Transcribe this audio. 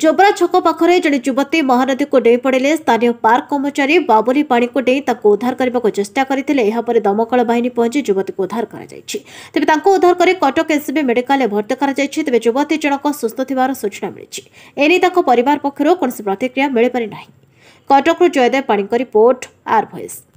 ଯୁବରା ଛକ ପାଖରେ ଜଣେ ଯୁବତୀ ମହାନଦୀକୁ ଡେଇଁ ପଡ଼ିଲେ ସ୍ଥାନୀୟ ପାର୍କ କର୍ମଚାରୀ ବାବୁରି ପାଣିକୁ ଡେଇଁ ତାକୁ ଉଦ୍ଧାର କରିବାକୁ ଚେଷ୍ଟା କରିଥିଲେ ଏହାପରେ ଦମକଳ ବାହିନୀ ପହଞ୍ଚି ଯୁବତୀକୁ ଉଦ୍ଧାର କରାଯାଇଛି ତେବେ ତାଙ୍କୁ ଉଦ୍ଧାର କରି କଟକ ଏସ୍ସିବି ମେଡିକାଲରେ ଭର୍ତ୍ତି କରାଯାଇଛି ତେବେ ଯୁବତୀ ଜଣକ ସୁସ୍ଥ ଥିବାର ସୂଚନା ମିଳିଛି ଏନେଇ ତାଙ୍କ ପରିବାର ପକ୍ଷରୁ କୌଣସି ପ୍ରତିକ୍ରିୟା ମିଳିପାରି ନାହିଁ କଟକରୁ ଜୟଦେବ ପାଣିଙ୍କ ରିପୋର୍ଟ ଆର୍ ଭଏସ୍